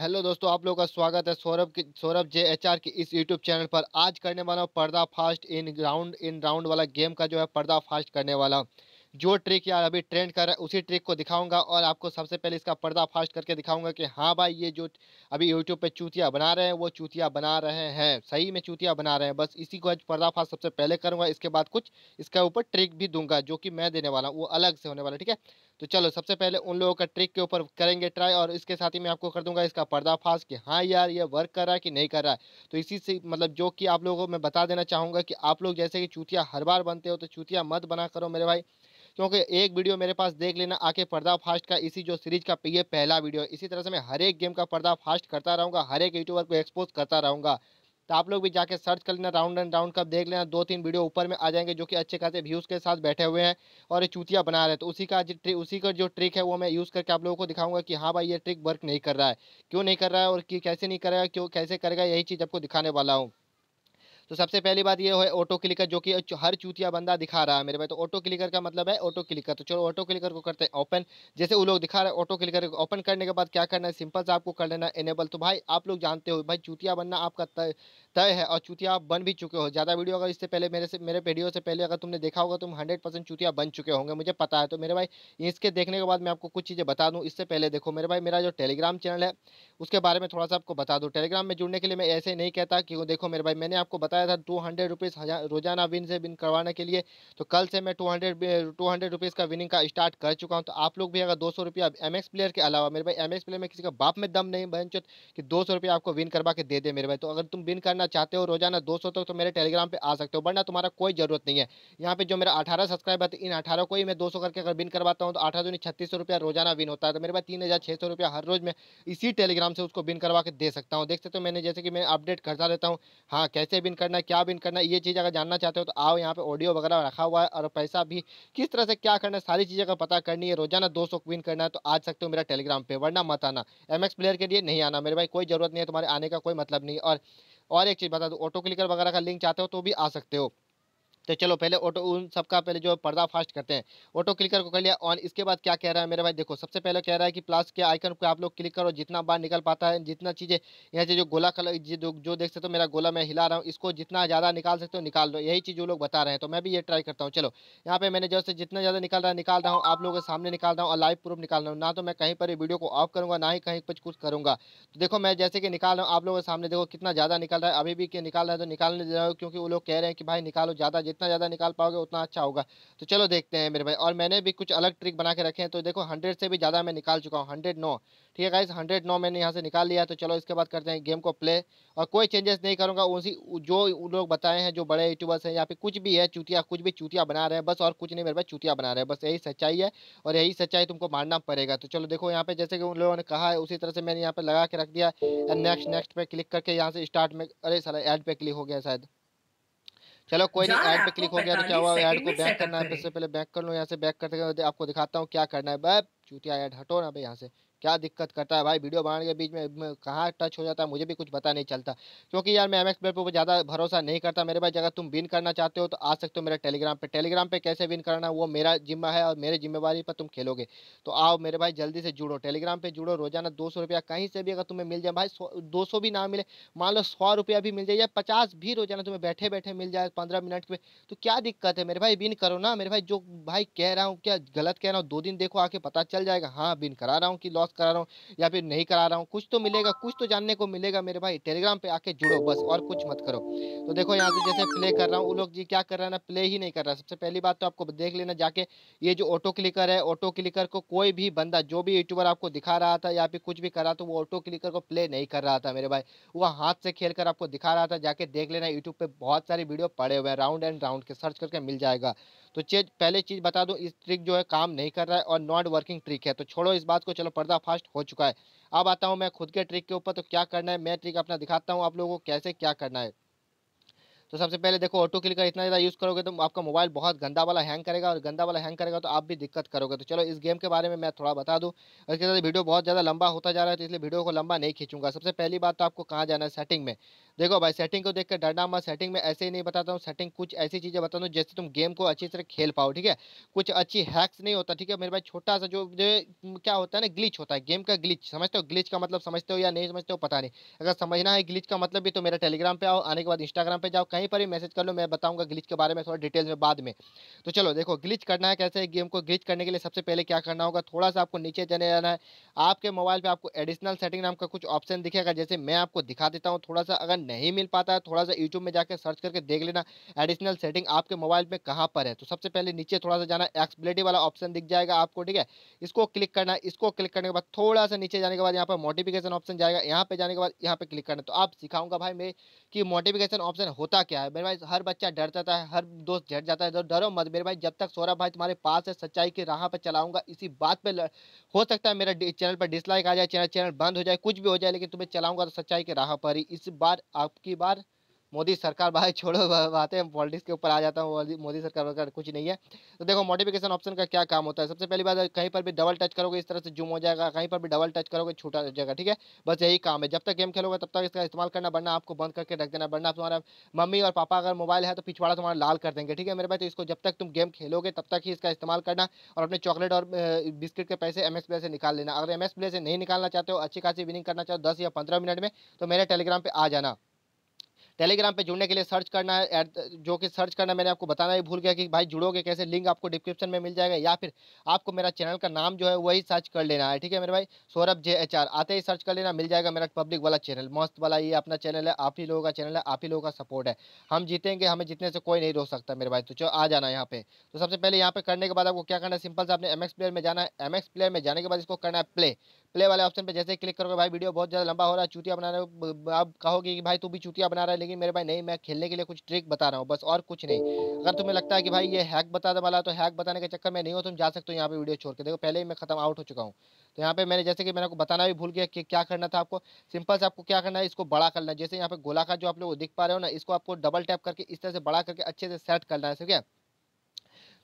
hello दोस्तों आप लोगों का स्वागत है सौरभ की सौरभ जे एच आर की इस यूट्यूब चैनल पर आज करने वाला हूँ पर्दा fast in round in round वाला गेम का जो है पर्दा फास्ट करने वाला जो ट्रिक यार अभी ट्रेंड कर रहा है उसी ट्रिक को दिखाऊंगा और आपको सबसे पहले इसका पर्दा फास्ट करके दिखाऊंगा कि हाँ भाई ये जो अभी यूट्यूब पे चूतिया बना रहे हैं वो चूतिया बना रहे हैं सही में चूतिया बना रहे हैं बस इसी को आज पर्दाफाश सबसे पहले करूँगा इसके बाद कुछ इसके ऊपर ट्रिक भी दूंगा जो कि मैं देने वाला हूँ वो अलग से होने वाला ठीक है तो चलो सबसे पहले उन लोगों का ट्रिक के ऊपर करेंगे ट्राई और इसके साथ ही मैं आपको कर दूंगा इसका पर्दाफाश कि हाँ यार ये वर्क कर रहा है कि नहीं कर रहा है तो इसी से मतलब जो कि आप लोगों को मैं बता देना चाहूँगा कि आप लोग जैसे कि चूतिया हर बार बनते हो तो चूतिया मत बना करो मेरे भाई क्योंकि एक वीडियो मेरे पास देख लेना आके पर्दा फास्ट का इसी जो सीरीज का ये पहला वीडियो इसी तरह से मैं हर एक गेम का पर्दा फास्ट करता रहूँगा हर एक यूट्यूबर को एक्सपोज करता रहूँगा तो आप लोग भी जाके सर्च कर लेना राउंड एंड राउंड का देख लेना दो तीन वीडियो ऊपर में आ जाएंगे जो कि अच्छे खासे व्यूज़ के साथ बैठे हुए हैं और ये चूतिया बना रहे तो उसी का उसी का जो ट्रिक है वो मैं यूज़ करके आप लोगों को दिखाऊंगा कि हाँ भाई ये ट्रिक वर्क नहीं कर रहा है क्यों नहीं कर रहा है और कैसे नहीं करेगा क्यों कैसे करेगा यही चीज़ आपको दिखाने वाला हूँ तो सबसे पहली बात ये है ऑटो क्लिकर जो कि हर चूतिया बंदा दिखा रहा है मेरे भाई तो ऑटो क्लिकर का मतलब है ऑटो क्लिकर तो चलो ऑटो क्लिकर को करते हैं ओपन जैसे वो लोग दिखा रहे हैं ऑटो क्लिकर को ओपन करने के बाद क्या करना है सिंपल से आपको कर लेना इनेबल तो भाई आप लोग जानते हो भाई चूतिया बनना आपका तय तय है और चूतिया आप बन भी चुके हो ज़्यादा वीडियो अगर इससे पहले मेरे से मेरे वीडियो से पहले अगर तुमने देखा होगा तुम हंड्रेड परसेंट चूतिया बन चुके होंगे मुझे पता है तो मेरे भाई इसके देखने के बाद मैं आपको कुछ चीज़ें बता दूँ इससे पहले देखो मेरे भाई मेरा जो टेलीग्राम चैनल है उसके बारे में थोड़ा सा आपको बता दूँ टेलीग्राम में जुड़ने के लिए मैं ऐसे नहीं कहता कि देखो मेरे भाई मैंने आपको बता बताया था टू हंड्रेड रुपीज़ रोजाना विन से विन करवाने के लिए तो कल से मैं two hundred two hundred rupees का विनिंग का स्टार्ट कर चुका हूँ तो आप लोग भी अगर दो सौ रुपया एम एक्स प्लेयर के अलावा मेरे भाई एम एक्स प्लेयर में किसी का बाप में दम नहीं बहन चुत कि दो सौ रुपया आपको विन करवा के दे दे मेरे भाई तो अगर तुम विन करना चाहते हो रोजाना दो सौ तक तो, तो मेरे टेलीग्राम पर आ सकते हो वरना तुम्हारा कोई जरूरत नहीं है यहाँ पर जो मेरा अठारह सब्सक्राइबर है इन अठारह को ही मैं दो सौ करके अगर विन करवाता हूँ तो अठारह दिन छत्तीस सौ रुपया रोजाना विन होता है तो मेरे भाई तीन हज़ार छः सौ रुपया हर रोज़ में इसी टेलीग्राम से उसको विन करवा के दे सकता हूँ देख सकते हो तो मैंने जैसे कि मैं अपडेट करता रहता हूँ हाँ कैसे विन करना है क्या बिन करना है ये चीज़ अगर जानना चाहते हो तो आओ यहाँ पे ऑडियो वगैरह रखा हुआ है और पैसा भी किस तरह से क्या करना है सारी चीज़ें का पता करनी है रोजाना दो सौ क्विन करना है तो आज सकते हो मेरा टेलीग्राम पे वरना मत आना एम प्लेयर के लिए नहीं आना मेरे भाई कोई ज़रूरत नहीं है तुम्हारे आने का कोई मतलब नहीं और और एक चीज़ बता दो ऑटो क्लिकर वगैरह का लिंक चाहते हो तो भी आ सकते हो तो चलो पहले ऑटो उन सबका पहले जो पर्दा फास्ट करते हैं ऑटो क्लिकर को कर लिया ऑन इसके बाद क्या कह रहा है मेरे भाई देखो सबसे पहले कह रहा है कि प्लस के आइकन को आप लोग क्लिक करो जितना बार निकल पाता है जितना चीज़ें यहाँ से जो गोला कलर जो, जो देख सकते हो मेरा गोला मैं हिला रहा हूँ इसको जितना ज़्यादा निकाल सकते हो निकाल दो यही चीज़ वो लोग बता रहे हैं तो मैं भी ये ट्राई करता हूँ चलो यहाँ पर मैंने जैसे जितना ज़्यादा निकाल रहा है निकाल रहा हूँ आप लोगों के सामने निकाल रहा हूँ और लाइव प्रूफ निकाल रहा हूँ ना तो मैं कहीं पर वीडियो को ऑफ करूँगा ना ही कहीं पर कुछ करूँगा तो देखो मैं जैसे कि निकाल रहा हूँ आप लोगों के सामने देखो कितना ज़्यादा निकाल रहा है अभी भी निकाल रहा है तो निकालने दे रहा हूँ क्योंकि वो लोग कह रहे हैं कि भाई निकालो ज़्यादा जितना ज़्यादा निकाल पाओगे उतना अच्छा होगा तो चलो देखते हैं मेरे भाई और मैंने भी कुछ अलग ट्रिक बना के रखे हैं तो देखो हंड्रेड से भी ज़्यादा मैं निकाल चुका हूँ हंड्रेड नौ ठीक है गाइज हंड्रेड नौ मैंने यहाँ से निकाल लिया तो चलो इसके बाद करते हैं गेम को प्ले और कोई चेंजेस नहीं करूँगा उसी जो लोग बताए हैं जो बड़े यूट्यूबर्स हैं यहाँ पे कुछ भी है चूतिया कुछ भी चूतिया बना रहे हैं बस और कुछ नहीं मेरे भाई चूतिया बना रहे हैं बस यही सच्चाई है और यही सच्चाई तुमको मानना पड़ेगा तो चलो देखो यहाँ पे जैसे कि उन लोगों ने कहा है उसी तरह से मैंने यहाँ पे लगा के रख दिया नेक्स्ट नेक्स्ट पे क्लिक करके यहाँ से स्टार्ट में अरे सर एड पे क्लिक हो गया शायद चलो कोई नहीं ऐड पे क्लिक हो गया तो क्या हुआ ऐड को बैक करना है तो सबसे पहले बैक कर लो यहाँ से बैक करके आपको दिखाता हूँ क्या करना है चूतिया ऐड हटो ना भाई यहाँ से क्या दिक्कत करता है भाई वीडियो बनाने के बीच में कहाँ टच हो जाता है मुझे भी कुछ पता नहीं चलता क्योंकि यार मैं एम एक्स प्लेट पर ज़्यादा भरोसा नहीं करता मेरे भाई अगर तुम विन करना चाहते हो तो आ सकते हो मेरे टेलीग्राम पर टेलीग्राम पर कैसे विन करना वो मेरा जिम्मा है और मेरे जिम्मेवारी पर तुम खेलोगे तो आओ मेरे भाई जल्दी से जुड़ो टेलीग्राम पर जुड़ो रोजाना दो सौ रुपया कहीं से भी अगर तुम्हें मिल जाए भाई दो सौ भी ना मिले मान लो सौ रुपया भी मिल जाए या पचास भी रोजाना तुम्हें बैठे बैठे मिल जाए पंद्रह मिनट में तो क्या दिक्कत है मेरे भाई विन करो ना मेरे भाई जो भाई कह रहा हूँ क्या गलत कह रहा हूँ दो दिन देखो आके पता चल जाएगा हाँ विन करा रहा हूँ कि लॉस करा रहा हूँ या फिर नहीं करा रहा हूँ कुछ तो मिलेगा कुछ तो जानने को मिलेगा मेरे भाई टेलीग्राम पे आके जुड़ो बस और कुछ मत करो तो देखो यहाँ से जैसे प्ले कर रहा हूँ वो लोग जी क्या कर रहा है ना प्ले ही नहीं कर रहा सबसे पहली बात तो आपको देख लेना जाके ये जो ऑटो क्लिकर है ऑटो क्लिकर को कोई भी बंदा जो भी यूट्यूबर आपको दिखा रहा था या फिर कुछ भी कर रहा था तो वो ऑटो क्लिकर को प्ले नहीं कर रहा था मेरे भाई वो हाथ से खेल कर आपको दिखा रहा था जाके देख लेना यूट्यूब पर बहुत सारी वीडियो पड़े हुए हैं राउंड एंड राउंड के सर्च करके मिल जाएगा तो चीज पहले चीज़ बता दूँ इस ट्रिक जो है काम नहीं कर रहा है और नॉट वर्किंग ट्रिक है तो छोड़ो इस बात को चलो पर्दा फास्ट हो चुका है अब आता हूँ मैं खुद के ट्रिक के ऊपर तो क्या करना है मैं ट्रिक अपना दिखाता हूँ आप लोगों को कैसे क्या करना है तो सबसे पहले देखो ऑटो क्लिक का इतना ज़्यादा यूज़ करोगे तो आपका मोबाइल बहुत गंदा वाला हैंग करेगा और गंदा वाला हैंग करेगा तो आप भी दिक्कत करोगे तो चलो इस गेम के बारे में मैं थोड़ा बता दूँ इसके साथ वीडियो बहुत ज़्यादा लंबा होता जा रहा है तो इसलिए वीडियो को लंबा नहीं खींचूंगा सबसे पहली बात तो आपको कहाँ जाना है सेटिंग में देखो भाई सेटिंग को देख कर डरना मत सेटिंग में ऐसे ही नहीं बताता हूँ सेटिंग कुछ ऐसी चीज़ें बताता हूँ जैसे तुम गेम को अच्छी तरह खेल पाओ ठीक है कुछ अच्छी हैक्स नहीं होता ठीक है मेरे भाई छोटा सा जो क्या होता है ना ग्लिच होता है गेम का ग्लिच समझते हो ग्लिच का मतलब समझते हो या नहीं समझते हो पता नहीं अगर समझना है ग्लिच का मतलब भी तो मेरा टेलीग्राम पर आओ आने के बाद इंस्टाग्राम पर जाओ कहीं पर भी मैसेज कर लो मैं बताऊँगा ग्लिच के बारे में थोड़ा डिटेल्स में बाद में तो चलो देखो ग्लिच करना है कैसे गेम को ग्लिच करने के लिए सबसे पहले क्या करना होगा थोड़ा सा आपको नीचे जाने जाना है आपके मोबाइल पर आपको एडिशनल सेटिंग नाम का कुछ ऑप्शन दिखेगा जैसे मैं आपको दिखा देता हूँ थोड़ा सा अगर नहीं मिल पाता है थोड़ा सा यूट्यूब में जाकर सर्च करके देख लेना एडिशनल सेटिंग आपके मोबाइल में कहाँ पर है तो सबसे पहले नीचे थोड़ा सा जाना एक्सबिलिटी वाला ऑप्शन दिख जाएगा आपको ठीक है इसको क्लिक करना इसको क्लिक करने के बाद थोड़ा सा नीचे जाने के बाद यहाँ पर मोटिफिकेशन ऑप्शन जाएगा यहाँ पर जाने के बाद यहाँ पर क्लिक करना तो आप सिखाऊंगा भाई मैं कि मोटिफिकेशन ऑप्शन होता क्या है मेरे भाई हर बच्चा डर जाता है हर दोस्त झट जाता है तो डरो मत मेरे भाई जब तक सौरभ भाई तुम्हारे पास है सच्चाई की राह पर चलाऊंगा इसी बात पर हो सकता है मेरा चैनल पर डिसलाइक आ जाए चैनल चैनल बंद हो जाए कुछ भी हो जाए लेकिन तुम्हें चलाऊंगा तो सच्चाई के राह पर ही इस बार आपकी बार मोदी सरकार भाई छोड़ो बातें पॉलिटिक्स के ऊपर आ जाता हूँ मोदी सरकार वगैरह कुछ नहीं है तो देखो मोटिफिकेशन ऑप्शन का क्या काम होता है सबसे पहली बात कहीं पर भी डबल टच करोगे इस तरह से जूम हो जाएगा कहीं पर भी डबल टच करोगे छूटा जाएगा ठीक है बस यही काम है जब तक गेम खेलोगे तब तक इसका इस्तेमाल करना बढ़ना आपको बंद करके रख देना बढ़ना तुम्हारा मम्मी और पापा अगर मोबाइल है तो पिछवाड़ा तुम्हारा लाल कर देंगे ठीक है मेरे भाई तो इसको जब तक तुम गेम खेलोगे तब तक ही इसका इस्तेमाल करना और अपने चॉकलेट और बिस्किट के पैसे एम प्ले से निकाल लेना अगर एम प्ले से नहीं निकालना चाहते हो अच्छी खासी विनिंग करना चाहो दस या पंद्रह मिनट में तो मेरे टेलीग्राम पर आ जाना टेलीग्राम पे जुड़ने के लिए सर्च करना है जो कि सर्च करना मैंने आपको बताना ही भूल गया कि भाई जुड़ोगे कैसे लिंक आपको डिस्क्रिप्शन में मिल जाएगा या फिर आपको मेरा चैनल का नाम जो है वही सर्च कर लेना है ठीक है मेरे भाई सौरभ जे एच आर आते ही सर्च कर लेना मिल जाएगा मेरा पब्लिक वाला चैनल मस्त वाला ये अपना चैनल है आप ही लोगों का चैनल है आप ही लोगों का सपोर्ट है हम जीतेंगे हमें जीतने से कोई नहीं रोक सकता मेरे भाई तो चलो आ जाना यहाँ पे तो सबसे पहले यहाँ पे करने के बाद आपको क्या करना है सिंपल से आपने एम प्लेयर में जाना है एम प्लेयर में जाने के बाद इसको करना है प्ले प्ले वाले ऑप्शन पे जैसे क्लिक करोगे भाई वीडियो बहुत ज़्यादा लंबा हो रहा है चूतिया बना रहे हो आप कहोगे कि भाई तू भी चूतिया बना रहा है लेकिन मेरे भाई नहीं मैं खेलने के लिए कुछ ट्रिक बता रहा हूँ बस और कुछ नहीं अगर तुम्हें लगता है कि भाई ये हैक बताने वाला तो हैक बताने के चक्कर में नहीं हो तुम जा सकते हो यहाँ पर वीडियो छोड़ के देखो पहले ही मैं खत्म आउट हो चुका हूँ तो यहाँ पे मैंने जैसे कि मैंने आपको बताना भी भूल गया कि क्या करना था आपको सिंपल से आपको क्या करना है इसको बड़ा करना है जैसे यहाँ पे गोला का जो आप लोग दिख पा रहे हो ना इसको आपको डबल टैप करके इस तरह से बड़ा करके अच्छे से सेट करना है ठीक है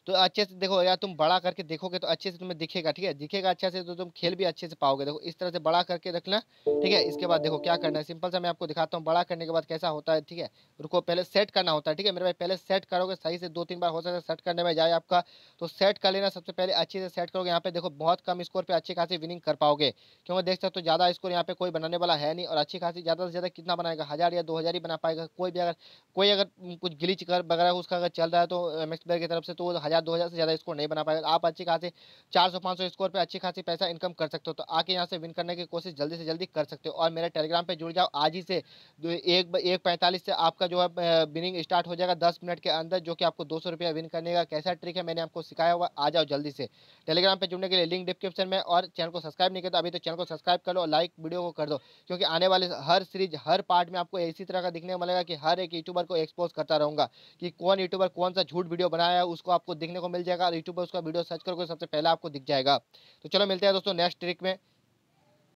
तो अच्छे से देखो यार तुम बड़ा करके देखोगे तो अच्छे से तुम्हें दिखेगा ठीक है दिखेगा अच्छा से तो तुम खेल भी अच्छे से पाओगे देखो इस तरह से बड़ा करके रखना ठीक है इसके बाद देखो क्या करना है सिंपल सा मैं आपको दिखाता हूँ बड़ा करने के बाद कैसा होता है ठीक है रुको पहले सेट करना होता है ठीक है मेरे भाई पहले सेट करोगे सही से दो तीन बार हो सकता है सेट करने में जाए आपका तो सेट कर लेना सबसे पहले अच्छे से सेट करोगे यहाँ पे देखो बहुत कम स्कोर पर अच्छी खासी विनिंग कर पाओगे क्योंकि देख सकते हो ज़्यादा स्कोर यहाँ पे कोई बनाने वाला है नहीं और अच्छी खासी ज़्यादा से ज़्यादा कितना बनाएगा हज़ार या दो हज़ार ही बना पाएगा कोई भी अगर कोई अगर कुछ गिलीच कर वगैरह उसका अगर चल रहा है तो मैक्स की तरफ से तो हज़ार दो हज़ार से ज़्यादा स्कोर नहीं बना पाएगा आप अच्छी खासी चार सौ पाँच सौ स्कोर पर अच्छी खासी पैसा इनकम कर सकते हो तो आके यहाँ से विन करने की कोशिश जल्दी से जल्दी कर सकते हो और मेरे टेलीग्राम पर जुड़ जाओ आज ही से एक एक पैंतालीस से आपका जो है विनिंग स्टार्ट हो जाएगा दस मिनट के अंदर जो कि आपको दो सौ रुपया विन करने का कैसा ट्रिक है मैंने आपको सिखाया हुआ आ जाओ जल्दी से टेलीग्राम पर जुड़ने के लिए लिंक डिस्क्रिप्शन में और चैनल को सब्सक्राइब नहीं कर दो तो अभी तो चैनल को सब्सक्राइब कर लो और लाइक वीडियो को कर दो क्योंकि आने वाले हर सीरीज हर पार्ट में आपको इसी तरह का दिखने को मिलेगा कि हर एक यूट्यूबर को एक्सपोज करता रहूँगा कि कौन यूट्यूबर कौन सा झूठ वीडियो बनाया है उसको आपको देखने को मिल जाएगा और यूट्यूब पर उसका वीडियो सर्च करके सबसे पहले आपको दिख जाएगा तो चलो मिलते हैं दोस्तों नेक्स्ट ट्रिक में